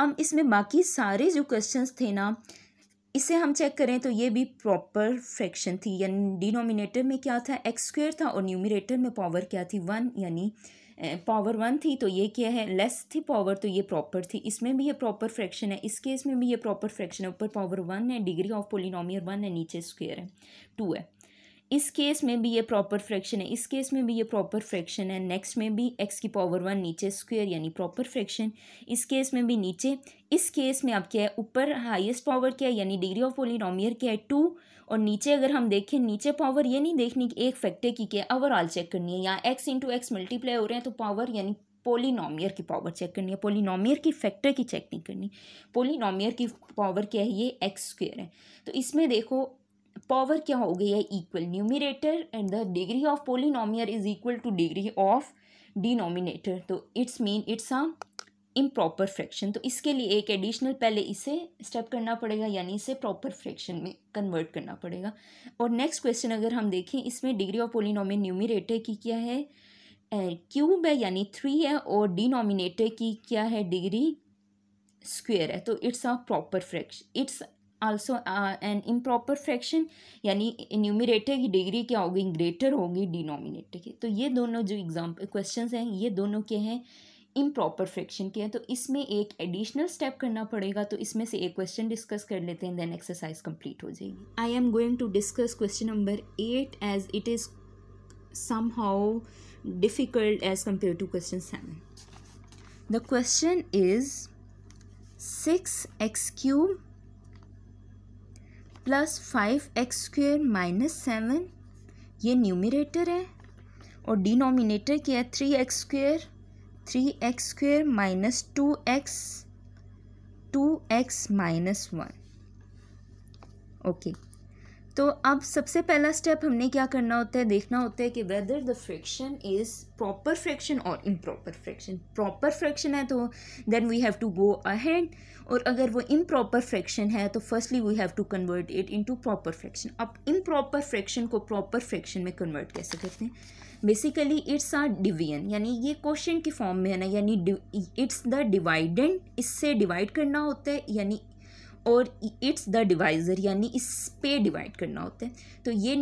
अब इसमें बाकी सारे जो क्वेश्चंस थे ना इसे हम चेक करें तो ये भी प्रॉपर फ्रैक्शन थी यानी डिनोमिनेटर में क्या था एक्स स्क्वेयर था और न्यूमिनेटर में पावर क्या थी वन यानी पावर वन थी तो ये क्या है लेस थी पावर तो ये प्रॉपर थी इसमें भी ये प्रॉपर फ्रैक्शन है इस केस में भी ये प्रॉपर फ्रैक्शन है ऊपर पावर वन है डिग्री ऑफ पोलिनोमियर वन है नीचे स्क्वेयर है टू है इस केस में भी ये प्रॉपर फ्रैक्शन है इस केस में भी ये प्रॉपर फ्रैक्शन है नेक्स्ट में भी एक्स की पावर वन नीचे स्क्वेयर यानी प्रॉपर फ्रैक्शन इस केस में भी नीचे इस केस में आप क्या है ऊपर हाईएस्ट पावर क्या है यानी डिग्री ऑफ पोलिनोमियर क्या है टू और नीचे अगर हम देखें नीचे पावर ये नहीं देखनी कि एक फैक्टर की क्या ओवरऑल चेक करनी है यहाँ एक्स इंटू एक्स मल्टीप्लाई हो रहे हैं तो पावर यानी पोलिनोमियर की पावर चेक करनी है पोलिनोमियर की फैक्टर की चेक नहीं करनी पोलिनोमियर की पावर क्या है ये एक्स स्क्वेयर है तो इसमें देखो पावर क्या हो गई है equal numerator and the degree of polynomial is equal to degree of denominator तो it's mean it's a improper fraction तो इसके लिए एक एडिशनल पहले इसे स्टेप करना पड़ेगा यानी इसे प्रॉपर फ्रैक्शन में कन्वर्ट करना पड़ेगा और नेक्स्ट क्वेश्चन अगर हम देखें इसमें डिग्री ऑफ पोलिनोम न्यूमिनेटर की क्या है क्यूब है यानी थ्री है और डिनोमिनेटर की क्या है डिग्री स्क्वेयर है तो it's a proper fraction it's also an improper fraction यानी इन्यूमिरेटर की डिग्री क्या होगी ग्रेटर होगी डिनोमिनेटर की तो ये दोनों जो एग्जाम क्वेश्चन हैं ये दोनों के हैं इम्प्रॉपर फ्रैक्शन के हैं तो इसमें एक एडिशनल स्टेप करना पड़ेगा तो इसमें से एक क्वेश्चन डिस्कस कर लेते हैं देन एक्सरसाइज कंप्लीट हो जाएगी I am going to discuss question number eight as it is somehow difficult as compare to question seven the question is six x cube plus five x square minus seven ये numerator है और denominator क्या है three x square three x square minus two x two x minus one okay तो अब सबसे पहला step हमने क्या करना होता है देखना होता है कि whether the fraction is proper fraction और इम्प्रॉपर फ्रैक्शन प्रॉपर फ्रैक्शन है तो then we have to go ahead और अगर वो इम्प्रॉपर फ्रैक्शन है तो firstly we have to convert it into proper fraction अब इम्प्रॉपर फ्रैक्शन को प्रॉपर फ्रैक्शन में कन्वर्ट कैसे करते हैं बेसिकली इट्स आर डिवीजन यानी ये क्वेश्चन के फॉर्म में है ना यानी इट्स द डिवाइडेंट इससे डिवाइड करना होता है यानी और इट्स द डिवाइज़र यानी इस पे डिवाइड करना होता है तो ये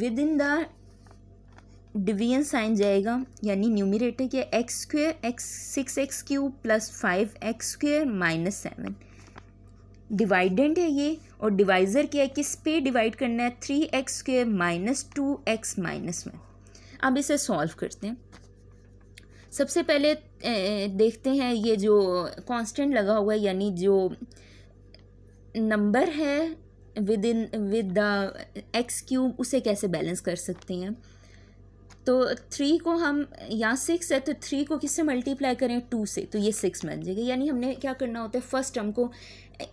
within the division sign जाएगा यानी न्यूमिरेटर क्या x square x six x cube plus five x square minus seven dividend है ये और डिवाइज़र क्या है किस पे डिवाइड करना है three x square minus two x minus one अब इसे सॉल्व करते हैं सबसे पहले देखते हैं ये जो कांस्टेंट लगा हुआ है यानी जो नंबर है within with the x cube उसे कैसे बैलेंस कर सकते हैं तो थ्री को हम यहाँ सिक्स है तो थ्री को किससे मल्टीप्लाई करें टू से तो ये सिक्स बन जाएगा यानी हमने क्या करना होता है फर्स्ट टर्म को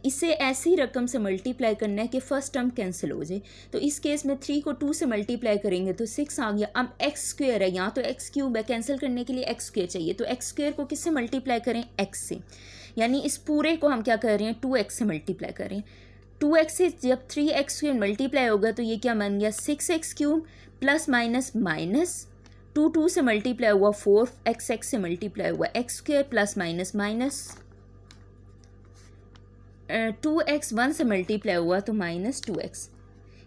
इसे ऐसी रकम से मल्टीप्लाई करना है कि फ़र्स्ट टर्म कैंसिल हो जाए तो इस केस में थ्री को टू से मल्टीप्लाई करेंगे तो सिक्स आ गया अब एक्स स्क्वेयर है यहाँ तो एक्स क्यूब है कैंसिल करने के लिए एक्स स्क्वेयर चाहिए तो एक्स स्क्वेयर को किससे मल्टीप्लाई करें एक्स से यानी इस पूरे को हम क्या कर रहे हैं टू एक्स से मल्टीप्लाई कर रहे हैं टू एक्स से जब थ्री एक्स क्यूब मल्टीप्लाई होगा तो ये क्या बन गया six x cube plus minus minus two two से मल्टीप्लाई हुआ फोर एक्स एक्स से मल्टीप्लाई हुआ x square plus minus minus two x one से मल्टीप्लाई हुआ तो माइनस टू एक्स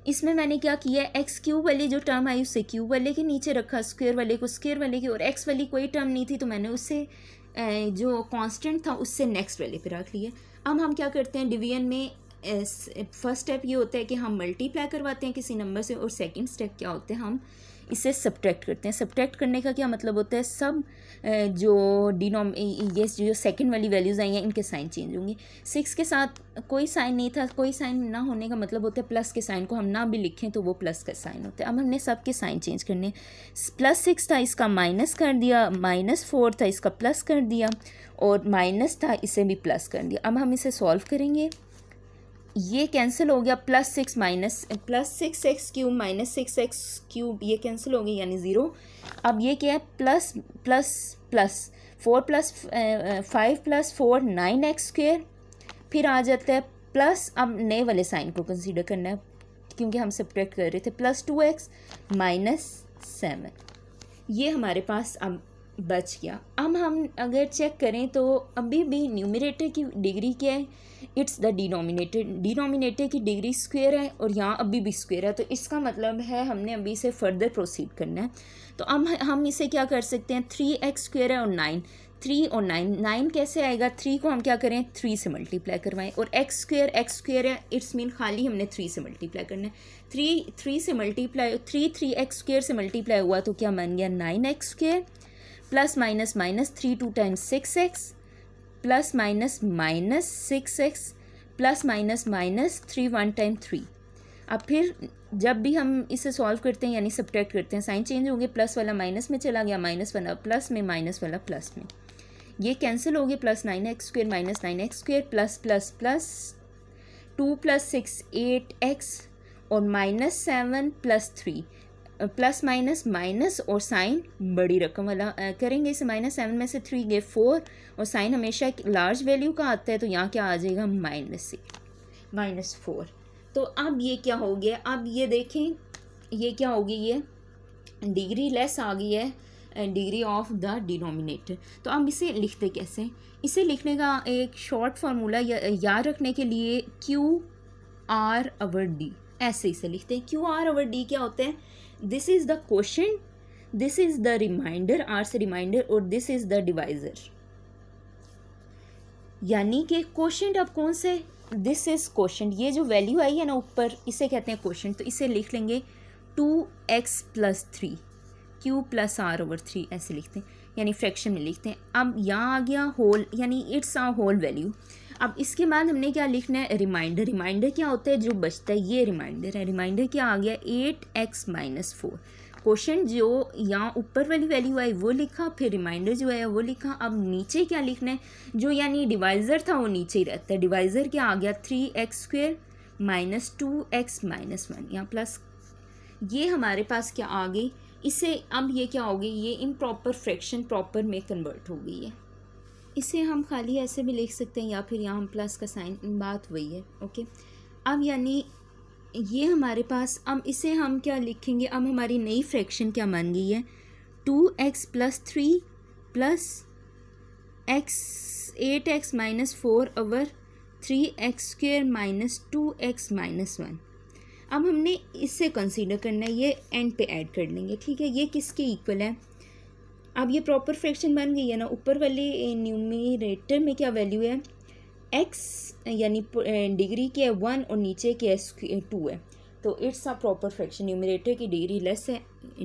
इसमें मैंने क्या किया एक्स क्यूब वाली जो टर्म आई उसे क्यूब वाले के नीचे रखा स्क्वेयर वाले को स्क्वेयर वाले की और एक्स वाली कोई टर्म नहीं थी तो मैंने उसे जो कांस्टेंट था उससे नेक्स्ट वैल्यू पे रख लिए अब हम क्या करते हैं डिवीजन में फर्स्ट स्टेप ये होता है कि हम मल्टीप्लाई करवाते हैं किसी नंबर से और सेकंड स्टेप क्या होते हैं हम इसे सब्ट्रैक्ट करते हैं सब्ट्रैक्ट करने का क्या मतलब होता है सब जो डिनोम ये जो सेकेंड वाली वैल्यूज़ आई हैं इनके साइन चेंज होंगे सिक्स के साथ कोई साइन नहीं था कोई साइन ना होने का मतलब होता है प्लस के साइन को हम ना भी लिखें तो वो प्लस का साइन होता है अब हमने सब के साइन चेंज करने प्लस सिक्स था इसका माइनस कर दिया माइनस फोर था इसका प्लस कर दिया और माइनस था इसे भी प्लस कर दिया अब हम इसे सॉल्व करेंगे ये कैंसिल हो गया plus six minus plus six x cube minus six x cube ये कैंसिल हो गई यानी ज़ीरो अब ये क्या है plus plus plus four plus five plus four nine x square फिर आ जाता है प्लस अब नए वाले साइन को कंसीडर करना है क्योंकि हम सब्ट्रैक्ट कर रहे थे plus two x minus seven ये हमारे पास अब बच गया अब हम अगर चेक करें तो अभी भी न्यूमिनेटर की डिग्री क्या है इट्स द डिनोमिनेटर डिनोमिनेटर की डिग्री स्क्वेयर है और यहाँ अभी भी स्क्वेयर है तो इसका मतलब है हमने अभी इसे फर्दर प्रोसीड करना है तो अब हम इसे क्या कर सकते हैं थ्री एक्स स्क्वेयर है और नाइन थ्री और नाइन नाइन कैसे आएगा थ्री को हम क्या करें थ्री से मल्टीप्लाई करवाएं और एक्स स्क्वेयर एक्स स्क्वेयर है इट्स मीन खाली हमने थ्री से मल्टीप्लाई करना है थ्री थ्री से multiply three three x square से मल्टीप्लाई हुआ तो क्या बन गया nine x square plus minus minus three two times six x plus minus minus six x plus minus minus three one time three अब फिर जब भी हम इसे सॉल्व करते हैं यानी सब्ट्रैक्ट करते हैं साइन चेंज होंगे प्लस वाला माइनस में चला गया माइनस वाला प्लस में माइनस वाला प्लस में ये कैंसिल हो गए plus nine x square minus nine x square plus plus plus two plus six eight x और minus seven plus three plus minus minus और साइन बड़ी रकम वाला करेंगे इसे माइनस सेवन में से थ्री गए फोर और साइन हमेशा एक लार्ज वैल्यू का आता है तो यहाँ क्या आ जाएगा माइनस सिक्स माइनस फोर तो अब ये क्या हो गया अब ये देखें ये क्या होगी ये डिग्री लेस आ गई है डिग्री ऑफ द डिनोमिनेटर तो अब इसे लिखते कैसे इसे लिखने का एक शॉर्ट फार्मूला याद रखने के लिए क्यू आर अवर डी ऐसे इसे लिखते हैं क्यू आर अवर डी क्या होता है is the question this is the remainder R R's remainder और दिस इज द डिवाइजर यानी कि क्वेश्चन अब कौन से दिस इज क्वेश्चन ये जो वैल्यू आई है ना ऊपर इसे कहते हैं क्वेश्चन तो इसे लिख लेंगे two x plus three Q plus R over three ऐसे लिखते हैं यानी फ्रैक्शन में लिखते हैं अब यहाँ आ गया होल यानी इट्स आ होल वैल्यू अब इसके बाद हमने क्या लिखना है रिमाइंडर रिमाइंडर क्या होता है जो बचता है ये रिमाइंडर है रिमाइंडर क्या आ गया eight x minus four question जो यहाँ ऊपर वाली वैल्यू आई वो लिखा फिर रिमाइंडर जो है वो लिखा अब नीचे क्या लिखना है जो यानी डिवाइज़र था वो नीचे ही रहता है डिवाइज़र क्या आ गया three x square minus two x minus one यहाँ प्लस ये हमारे पास क्या आ गई इसे अब ये क्या हो गई ये इम प्रॉपर फ्रैक्शन प्रॉपर में कन्वर्ट हो गई है इसे हम खाली ऐसे भी लिख सकते हैं या फिर यहाँ हम प्लस का साइन बात हुई है ओके अब यानी ये हमारे पास अब इसे हम क्या लिखेंगे अब हमारी नई फ्रैक्शन क्या मान गई है two x plus three plus x eight x minus four over three x square minus two x minus one अब हमने इसे कंसीडर करना है ये एंड पे ऐड कर लेंगे ठीक है ये किसके इक्वल है अब ये प्रॉपर फ्रैक्शन बन गई है ना ऊपर वाले न्यूमिनेटर में क्या वैल्यू है एक्स यानी डिग्री के है वन और नीचे के है टू है तो it's a proper fraction numerator की डिग्री लेस है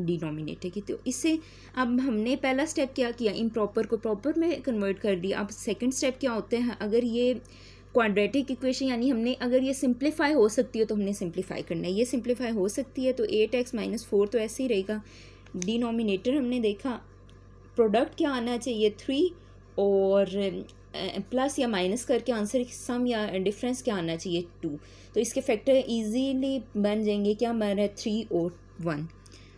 डिनोमिनेटर की तो इससे अब हमने पहला स्टेप क्या किया इन प्रॉपर को प्रॉपर में कन्वर्ट कर दिया अब सेकेंड स्टेप क्या होते हैं अगर ये क्वाड्रेटिक इक्वेशन यानी हमने अगर ये सिंप्लीफाई हो सकती है तो हमने सिंप्लीफाई करना है ये सिंप्लीफाई हो सकती है तो एट एक्स माइनस फोर तो ऐसे ही रहेगा डिनोमिनेटर हमने देखा प्रोडक्ट क्या आना चाहिए थ्री और प्लस या माइनस करके आंसर सम या डिफरेंस क्या आना चाहिए टू तो इसके फैक्टर इजीली बन जाएंगे क्या है थ्री और वन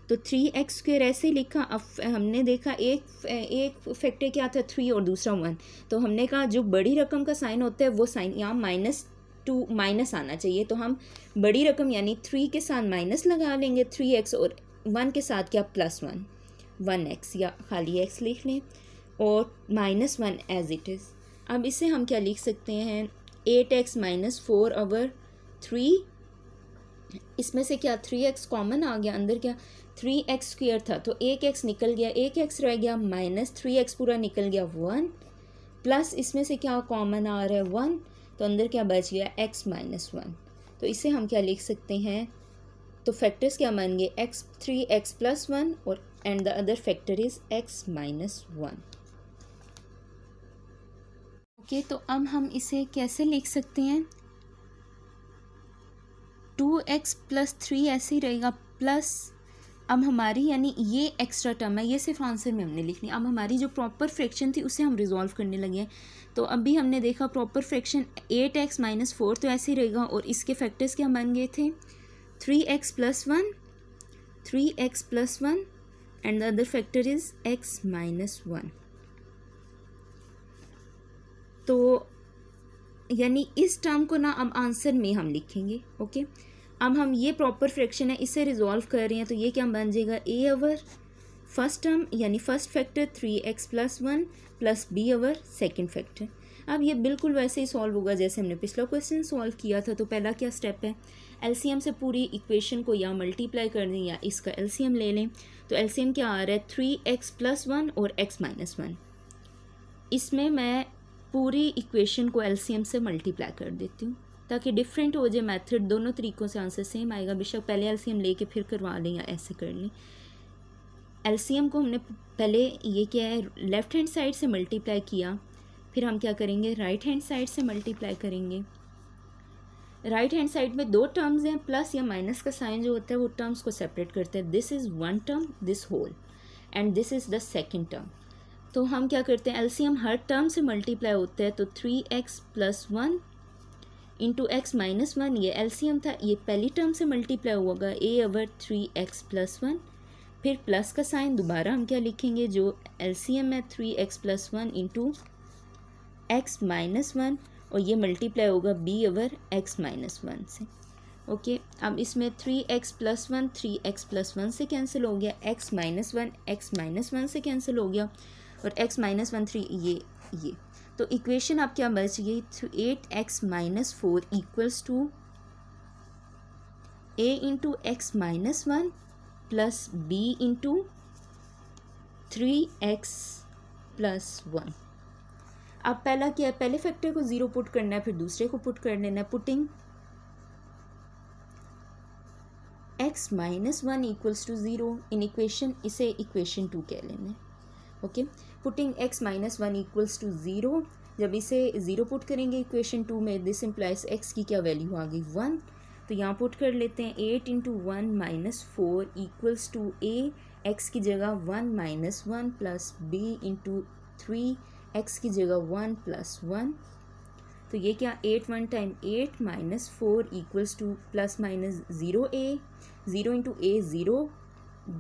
तो थ्री एक्स स्क्र ऐसे लिखा अब हमने देखा एक एक फैक्टर क्या था थ्री और दूसरा वन तो हमने कहा जो बड़ी रकम का साइन होता है वो साइन यहाँ माइनस टू माइनस आना चाहिए तो हम बड़ी रकम यानी थ्री के साथ माइनस लगा लेंगे थ्री एक्स और वन के साथ क्या प्लस वन वन एक्स या खाली एक्स लिख लें और minus one as it is अब इसे हम क्या लिख सकते हैं eight x minus four over three इसमें से क्या थ्री एक्स कॉमन आ गया अंदर क्या थ्री एक्स स्क्र था तो एक एक्स निकल गया एक एक्स रह गया माइनस थ्री एक्स पूरा निकल गया वन प्लस इसमें से क्या कॉमन आ रहा है वन तो अंदर क्या बच गया एक्स माइनस वन तो इसे हम क्या लिख सकते हैं तो फैक्टर्स क्या मानेंगे x three x plus one और and the other factor is x minus one okay तो अब हम इसे कैसे लिख सकते हैं टू एक्स प्लस थ्री ऐसे ही रहेगा प्लस अब हमारी यानी ये एक्स्ट्रा टर्म है ये सिर्फ आंसर में हमने लिखनी अब हमारी जो प्रॉपर फ्रैक्शन थी उसे हम रिजॉल्व करने लगे हैं तो अभी हमने देखा proper fraction eight x minus four तो ऐसे ही रहेगा और इसके फैक्टर्स क्या मान गए थे three x plus one three x plus one and the other factor is x minus one तो यानी इस टर्म को ना अब आंसर में हम लिखेंगे ओके अब हम ये प्रॉपर फ्रैक्शन है इसे रिजॉल्व कर रहे हैं तो ये क्या बन जाएगा ए अवर फर्स्ट टर्म यानी first factor three x plus one plus B over second factor अब ये बिल्कुल वैसे ही सॉल्व होगा जैसे हमने पिछला क्वेश्चन सॉल्व किया था तो पहला क्या स्टेप है एलसीएम से पूरी इक्वेशन को या मल्टीप्लाई कर दें या इसका एलसीएम ले लें तो एलसीएम क्या आ रहा है थ्री एक्स प्लस वन और एक्स माइनस वन इसमें मैं पूरी इक्वेशन को एलसीएम से मल्टीप्लाई कर देती हूँ ताकि डिफरेंट हो जाए मेथड दोनों तरीक़ों से आंसर सेम आएगा बेशक पहले एलसीएम लेके फिर करवा लें या ऐसे कर लें एल को हमने पहले ये क्या है लेफ़्ट हैंड साइड से मल्टीप्लाई किया फिर हम क्या करेंगे राइट हैंड साइड से मल्टीप्लाई करेंगे राइट हैंड साइड में दो टर्म्स हैं प्लस या माइनस का साइन जो होता है वो टर्म्स को सेपरेट करते हैं this is one term this whole and this is the second term तो हम क्या करते हैं एलसीएम हर टर्म से मल्टीप्लाई होता है तो three x plus one into x minus one ये एलसीएम था ये पहली टर्म से मल्टीप्लाई होगा A over three x plus one फिर प्लस का साइन दोबारा हम क्या लिखेंगे जो एलसीएम है three x plus one into x minus one और ये मल्टीप्लाई होगा B over x minus one से ओके अब इसमें three x plus one three x plus one से कैंसिल हो गया x minus one x minus one से कैंसिल हो गया और एक्स माइनस वन थ्री ये ये तो इक्वेशन आप क्या बच गई eight x minus four equals to A into x minus one plus B into three x plus one अब पहला क्या है पहले फैक्टर को ज़ीरो पुट करना है फिर दूसरे को पुट कर लेना है putting x minus one equals to zero in equation इसे इक्वेशन टू कह लेना है okay putting x minus one equals to zero जब इसे ज़ीरो पुट करेंगे इक्वेशन टू में दिस इम्प्लाइज एक्स की क्या वैल्यू आ गई वन तो यहाँ पुट कर लेते हैं eight into one minus four equals to A x की जगह one minus one plus B into three x की जगह वन प्लस वन तो ये क्या eight one time eight minus four equals to plus minus zero A zero into A zero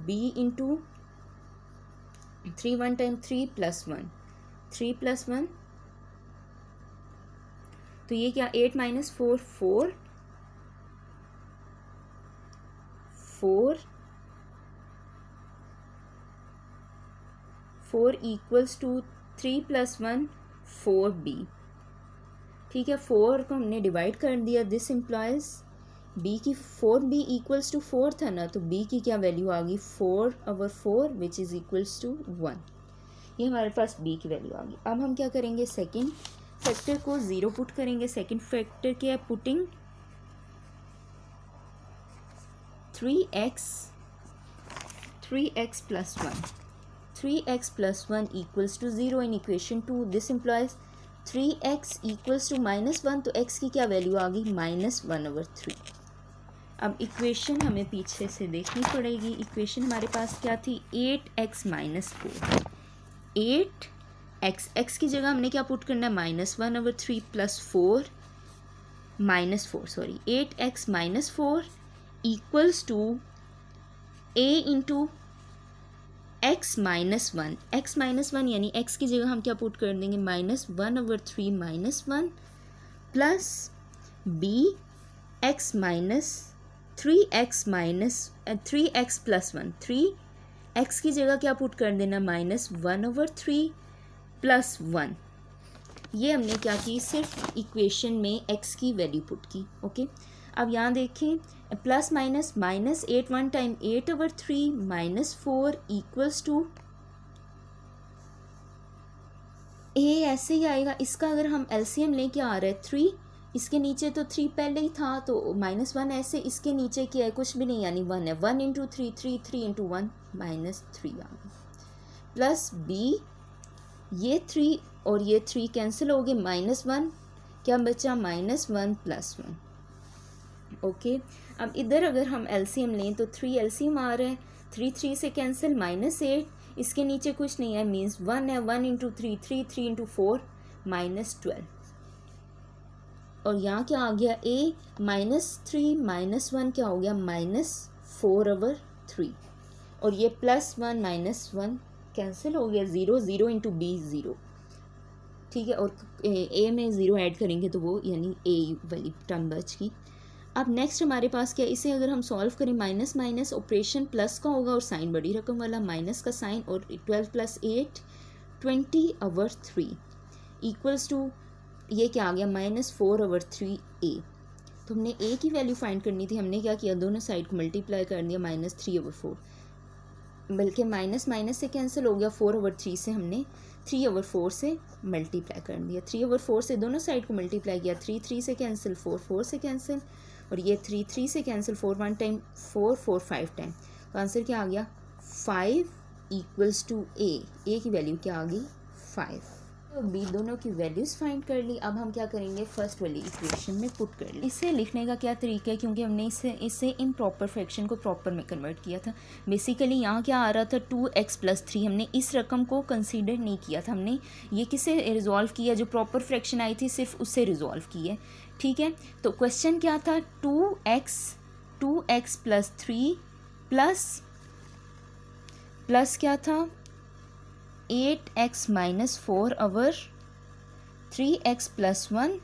B into three one time three plus one three plus one तो ये क्या eight minus four four four four equals to three plus one four B ठीक है four को हमने divide कर दिया this implies B की four B equals to four था ना तो बी की क्या वैल्यू आ गई four over four which is equals to one ये हमारे पास बी की वैल्यू आ गई अब हम क्या करेंगे सेकेंड फैक्टर को ज़ीरो पुट करेंगे सेकेंड फैक्टर के है putting three x three x plus one 3x plus 1 equals to 0 in equation 2 this implies 3x equals to minus one तो x की क्या वैल्यू आ गई माइनस वन ओवर थ्री अब इक्वेशन हमें पीछे से देखनी पड़ेगी इक्वेशन हमारे पास क्या थी eight x minus four eight x x की जगह हमने क्या पुट करना है minus one over three plus four minus four sorry eight x minus four equals to A into x minus one x minus one यानी x की जगह हम क्या पुट कर देंगे minus one over three minus one plus B x minus three x minus three x plus one three x की जगह क्या पुट कर देना minus one over three plus one ये हमने क्या की सिर्फ इक्वेशन में एक्स की वैल्यू पुट की ओके okay? अब यहाँ देखें plus minus minus eight one time eight over three minus four equals to A ऐसे ही आएगा इसका अगर हम एलसीएम लेके आ रहे हैं थ्री इसके नीचे तो थ्री पहले ही था तो माइनस वन ऐसे इसके नीचे क्या है कुछ भी नहीं यानी वन है one into three three three into one minus three plus B ये थ्री और ये थ्री कैंसिल हो गए माइनस वन क्या बचा minus one plus one okay अब इधर अगर हम एलसीएम लें तो थ्री एलसीएम आ रहा है थ्री थ्री से कैंसिल माइनस एट इसके नीचे कुछ नहीं है मीन्स वन है one into three three three into four minus twelve और यहाँ क्या आ गया A minus three minus one क्या हो गया माइनस फोर ओवर थ्री और ये plus one minus one cancel हो गया zero zero into B zero ठीक है और ए में ज़ीरो ऐड करेंगे तो वो यानी ए वाली टर्म बच की अब नेक्स्ट हमारे पास क्या इसे अगर हम सॉल्व करें माइनस माइनस ऑपरेशन प्लस का होगा और साइन बड़ी रकम वाला माइनस का साइन और twelve plus eight twenty over three equals to ये क्या आ गया minus four over three A तो हमने ए की वैल्यू फाइंड करनी थी हमने क्या किया दोनों साइड को मल्टीप्लाई कर दिया माइनस थ्री ओवर फोर बल्कि माइनस माइनस से कैंसिल हो गया फोर ओवर थ्री से हमने थ्री ओवर फोर से मल्टीप्लाई कर दिया थ्री ओवर फोर से दोनों साइड को मल्टीप्लाई किया थ्री थ्री से कैंसिल फोर फोर से कैंसिल और ये थ्री थ्री से cancel four one time four four five time तो आंसर क्या आ गया five equals to A A की वैल्यू क्या आ गई फाइव तो बी दोनों की वैल्यूज़ फाइंड कर ली अब हम क्या करेंगे फर्स्ट वाली इक्वेशन में पुट कर ली इसे लिखने का क्या तरीका है क्योंकि हमने इसे इसे इन प्रॉपर फ्रैक्शन को प्रॉपर में कन्वर्ट किया था बेसिकली यहाँ क्या आ रहा था टू एक्स प्लस थ्री हमने इस रकम को कंसीडर नहीं किया था हमने ये किसे रिजॉल्व किया जो प्रॉपर फ्रैक्शन आई थी सिर्फ उससे रिजॉल्व की है ठीक है तो क्वेश्चन क्या था two x two x plus three plus plus क्या था eight x minus four over three x plus one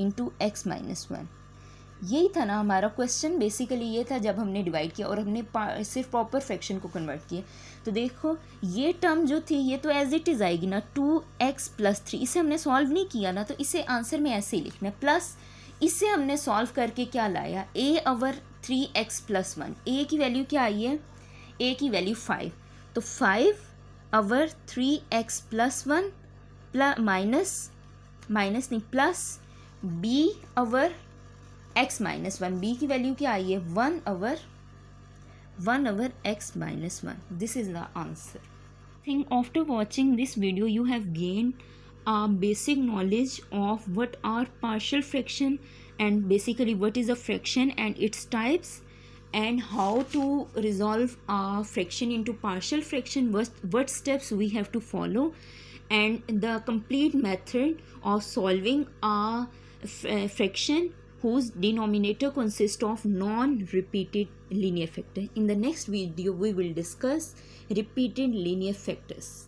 into x minus one यही था ना हमारा क्वेश्चन बेसिकली ये था जब हमने डिवाइड किया और हमने सिर्फ प्रॉपर फ्रैक्शन को कन्वर्ट किया तो देखो ये टर्म जो थी ये तो एज इट इज़ आएगी ना टू एक्स प्लस थ्री इसे हमने सॉल्व नहीं किया ना तो इसे आंसर में ऐसे ही लिखना प्लस इसे हमने सॉल्व करके क्या लाया A over three x plus one A की वैल्यू क्या आई है ए की वैल्यू फाइव तो five over three x plus one plus minus minus नहीं plus B over x minus one B की वैल्यू क्या आई है one over one over x minus one this is the answer think after watching this video you have gain a basic knowledge of what are partial fraction and basically what is a fraction and its types and how to resolve a fraction into partial fraction what steps we have to follow and the complete method of solving a fraction whose denominator consists of non-repeated linear factor. In the next video, we will discuss repeated linear factors.